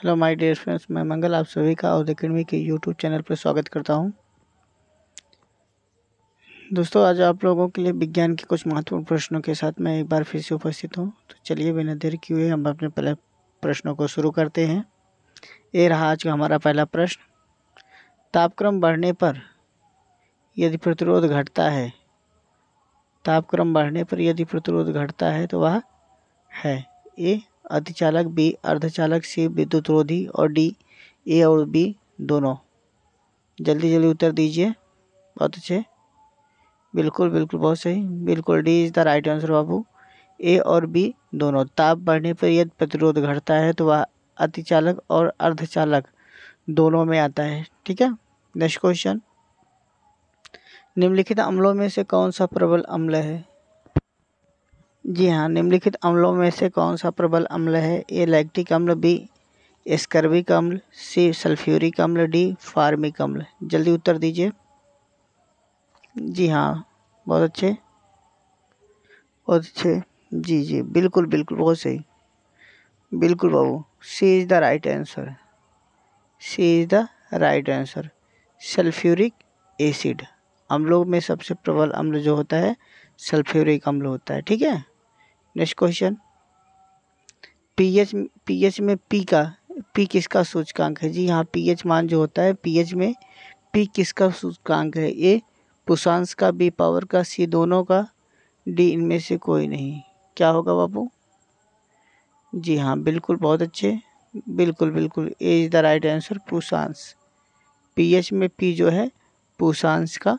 hello my dear friends मैं मंगल आप सभी का और अकेडमी के यूट्यूब चैनल पर स्वागत करता हूं दोस्तों आज आप लोगों के लिए विज्ञान के कुछ महत्वपूर्ण प्रश्नों के साथ मैं एक बार फिर से उपस्थित हूं तो चलिए बिना देर किए हम अपने पहले प्रश्नों को शुरू करते हैं ये रहा आज का हमारा पहला प्रश्न तापक्रम बढ़ने पर यदि प्रतिरोध घटता है तापक्रम बढ़ने पर यदि प्रतिरोध घटता है तो वह है ये अतिचालक बी अर्धचालक सी विद्युतरोधी और डी ए और बी दोनों जल्दी जल्दी उत्तर दीजिए बहुत अच्छे बिल्कुल बिल्कुल बहुत सही बिल्कुल D is the right answer बाबू ए और बी दोनों ताप बढ़ने पर यदि प्रतिरोध घटता है तो वह अतिचालक और अर्धचालक दोनों में आता है ठीक है नेक्स्ट क्वेश्चन निम्नलिखित अम्लों में से कौन सा प्रबल अम्ल है जी हाँ निम्नलिखित अम्लों में से कौन सा प्रबल अम्ल है ए लैक्टिक अम्ल बी स्कर्विक अम्ल सी सल्फ्यूरिक अम्ल डी फार्मिक अम्ल जल्दी उत्तर दीजिए जी हाँ बहुत अच्छे बहुत अच्छे जी जी बिल्कुल बिल्कुल बहुत सही बिल्कुल बाबू C is the right answer C is the right answer sulphuric acid अम्लों में सबसे प्रबल अम्ल जो होता है सल्फ्यूरिक अम्ल होता है ठीक है नेक्स्ट क्वेश्चन पीएच पीएच में पी का पी किसका सूचकांक है जी हाँ पीएच मान जो होता है पीएच में पी किसका सूचकांक है ए पुषांश का बी पावर का सी दोनों का डी इनमें से कोई नहीं क्या होगा बाबू जी हाँ बिल्कुल बहुत अच्छे बिल्कुल बिल्कुल A is the right answer पुषांश पीएच में पी जो है पुषांश का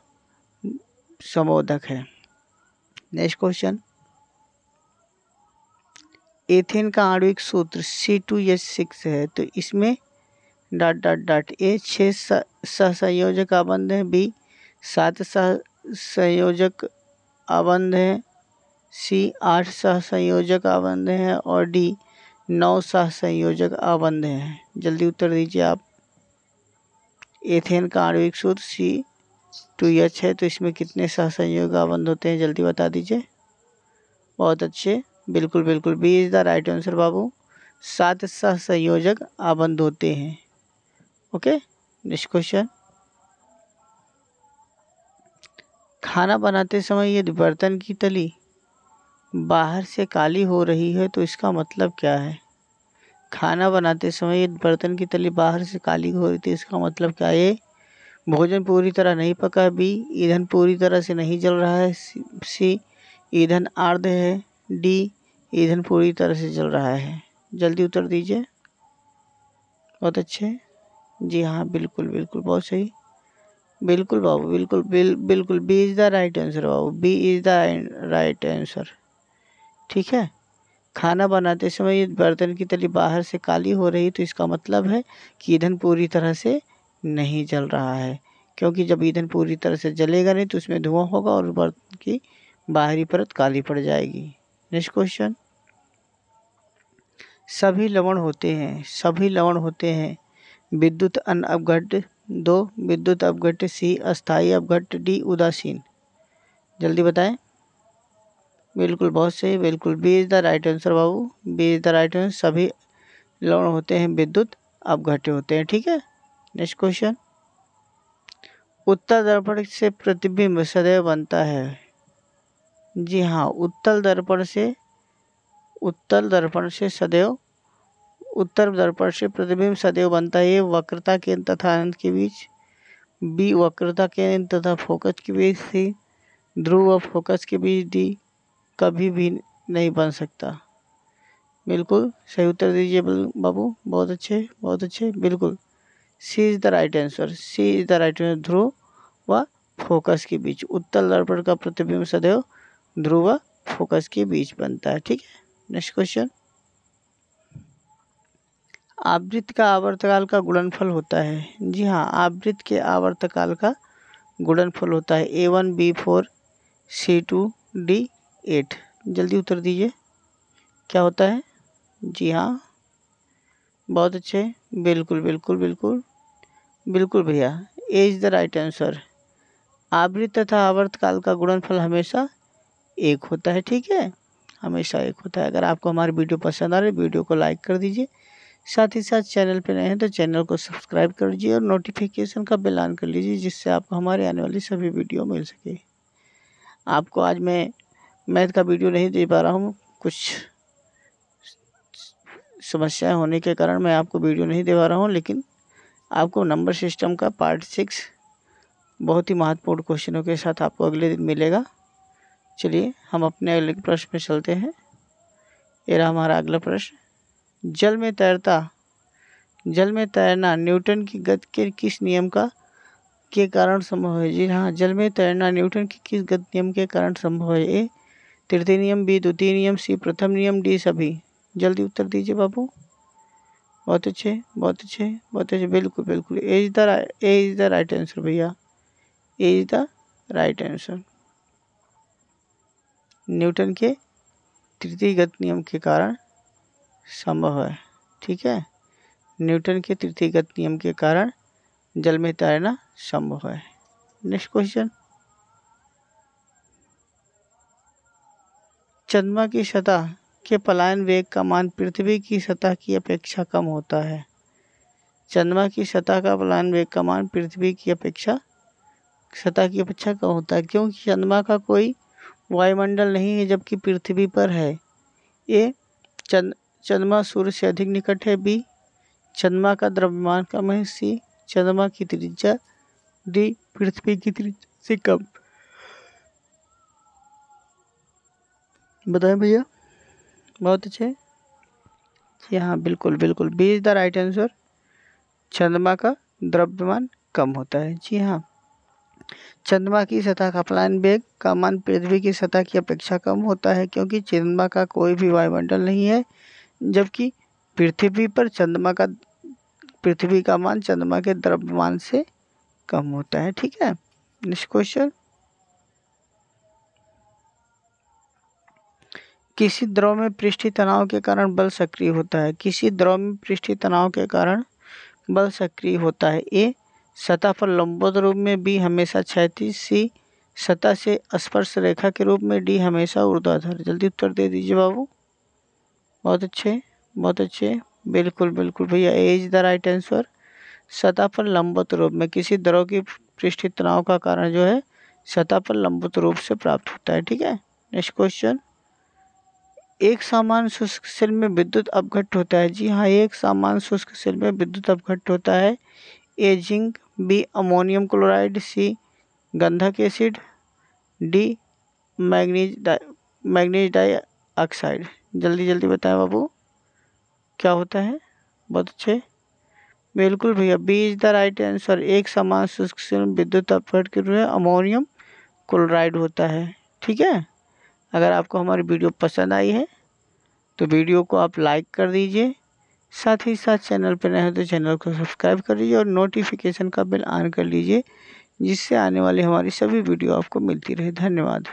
संबोधक है नेक्स्ट क्वेश्चन एथेन का आणविक सूत्र सी टू एच सिक्स है तो इसमें डॉट डॉट डॉट ए छः सहसंयोजक आबंध है बी सात सह संयोजक आबंध है सी आठ सहसंयोजक आबंध है और डी नौ सहसंयोजक आबंध है जल्दी उत्तर दीजिए आप एथेन का आणविक सूत्र सी टू एच है तो इसमें कितने सहसंयोग आबंध होते हैं जल्दी बता दीजिए बहुत अच्छे बिल्कुल बिल्कुल B is the right answer बाबू सात सह संयोजक आबंध होते हैं ओके नेक्स्ट क्वेश्चन खाना बनाते समय यदि बर्तन की तली बाहर से काली हो रही है तो इसका मतलब क्या है खाना बनाते समय यदि बर्तन की तली बाहर से काली हो रही थी तो इसका मतलब क्या है भोजन पूरी तरह नहीं पका बी ईंधन पूरी तरह से नहीं जल रहा है सी ईंधन आर्ध है डी ईंधन पूरी तरह से जल रहा है जल्दी उतर दीजिए बहुत अच्छे जी हाँ बिल्कुल बिल्कुल बहुत सही बिल्कुल बाबू बिल्कुल बिल बिल्कुल B is the right answer बाबू B is the right answer ठीक है खाना बनाते समय बर्तन की तली बाहर से काली हो रही तो इसका मतलब है कि ईंधन पूरी तरह से नहीं जल रहा है क्योंकि जब ईंधन पूरी तरह से जलेगा नहीं तो उसमें धुआं होगा और बर्तन की बाहरी परत काली पड़ जाएगी नेक्स्ट क्वेश्चन सभी लवण होते हैं सभी लवण होते हैं विद्युत अन अपघट दो विद्युत अपघट सी अस्थाई अपघट डी उदासीन जल्दी बताएं बिल्कुल बहुत सही बिल्कुल B is the right answer बाबू B is the right answer सभी लवण होते हैं विद्युत अवघट होते हैं ठीक है नेक्स्ट क्वेश्चन उत्तर दर्पण से प्रतिबिंब सदैव बनता है जी हाँ उत्तल दर्पण से उत्तल दर्पण से सदैव उत्तर दर्पण से प्रतिबिंब सदैव बनता है वक्रता केंद्र तथा अनंत के बीच बी वक्रता केंद्र तथा फोकस के बीच सी ध्रुव व फोकस के बीच डी कभी भी नहीं बन सकता बिल्कुल सही उत्तर दीजिए बाबू बहुत अच्छे बहुत अच्छे बिल्कुल C is the right answer C is the right answer ध्रुव व फोकस के बीच उत्तल दर्पण का प्रतिबिंब सदैव ध्रुव फोकस के बीच बनता है ठीक है नेक्स्ट क्वेश्चन आवृत्त का आवर्तकाल का गुणनफल होता है जी हाँ आवृत्त के आवर्तकाल का गुणनफल होता है A one B four C two D eight जल्दी उत्तर दीजिए क्या होता है जी हाँ बहुत अच्छे बिल्कुल बिल्कुल बिल्कुल बिल्कुल भैया A is the right answer आवृत्त तथा आवर्तकाल का गुणनफल हमेशा एक होता है ठीक है हमेशा एक होता है अगर आपको हमारी वीडियो पसंद आ रही है वीडियो को लाइक कर दीजिए साथ ही साथ चैनल पर नए हैं तो चैनल को सब्सक्राइब कर लीजिए और नोटिफिकेशन का बेल ऑन कर लीजिए जिससे आपको हमारे आने वाली सभी वीडियो मिल सके आपको आज मैं मैथ का वीडियो नहीं दे पा रहा हूँ कुछ समस्याएं होने के कारण मैं आपको वीडियो नहीं दे पा रहा हूँ लेकिन आपको नंबर सिस्टम का पार्ट सिक्स बहुत ही महत्वपूर्ण क्वेश्चनों के साथ आपको अगले दिन मिलेगा चलिए हम अपने अगले प्रश्न पर चलते हैं ये रहा हमारा अगला प्रश्न जल में तैरता जल में तैरना न्यूटन की गति के किस नियम का के कारण संभव है जी हाँ जल में तैरना न्यूटन की किस गति नियम के कारण संभव है ए तृतीय नियम बी द्वितीय नियम सी प्रथम नियम डी सभी जल्दी उत्तर दीजिए बाबू बहुत अच्छे बहुत अच्छे बहुत अच्छे बिल्कुल बिल्कुल A is the A is the right answer भैया A is the right answer Newton के तृतीय गत नियम के कारण संभव है ठीक है न्यूटन के तृतीय गत नियम के कारण जल में तैरना संभव है नेक्स्ट क्वेश्चन चंद्रमा की सतह के पलायन वेग का मान पृथ्वी की सतह की अपेक्षा कम होता है चंद्रमा की सतह का पलायन वेग का मान पृथ्वी की अपेक्षा सतह की अपेक्षा कम होता है क्योंकि चंद्रमा का कोई वायुमंडल नहीं है जबकि पृथ्वी पर है ए चंद चंद्रमा सूर्य से अधिक निकट है बी चंद्रमा का द्रव्यमान कम है सी चंद्रमा की त्रिज्या डी पृथ्वी की त्रिज्या से कम बताएं भैया बहुत अच्छे जी हाँ बिल्कुल बिल्कुल B is the right answer चंद्रमा का द्रव्यमान कम होता है जी हाँ चंद्रमा की सतह का प्लान बेग का मान पृथ्वी की सतह की अपेक्षा कम होता है क्योंकि चंद्रमा का कोई भी वायुमंडल नहीं है जबकि पृथ्वी पर चंद्रमा का पृथ्वी का मान चंद्रमा के द्रव्यमान से कम होता है ठीक है नेक्स्ट क्वेश्चन किसी द्रव में पृष्ठी तनाव के कारण बल सक्रिय होता है किसी द्रव में पृष्ठी तनाव के कारण बल सक्रिय होता है ए सतह पर लंबवत रूप में बी हमेशा क्षैतिज सी सतह से स्पर्श रेखा के रूप में डी हमेशा ऊर्ध्वाधर जल्दी उत्तर दे दीजिए बाबू बहुत अच्छे बहुत अच्छे बिल्कुल बिल्कुल भैया A is the right answer सतह पर लंबवत रूप में किसी द्रव की पृष्ठीय तनाव का कारण जो है सतह पर लंबवत रूप से प्राप्त होता है ठीक है नेक्स्ट क्वेश्चन एक सामान शुष्क सेल में विद्युत अपघट्ट होता है जी हाँ एक सामान शुष्क सेल में विद्युत अपघट्ट होता है A zinc B ammonium chloride C गंधक acid D manganese di manganese dioxide जल्दी जल्दी बताएं बाबू क्या होता है बहुत अच्छे बिल्कुल भैया B is the right answer एक समान सूक्ष्म विद्युत अपहट के रूप में अमोनियम क्लोराइड होता है ठीक है अगर आपको हमारी वीडियो पसंद आई है तो वीडियो को आप लाइक कर दीजिए साथ ही साथ चैनल पर नए हो तो चैनल को सब्सक्राइब कर लीजिए और नोटिफिकेशन का बिल ऑन कर लीजिए जिससे आने वाली हमारी सभी वीडियो आपको मिलती रहे धन्यवाद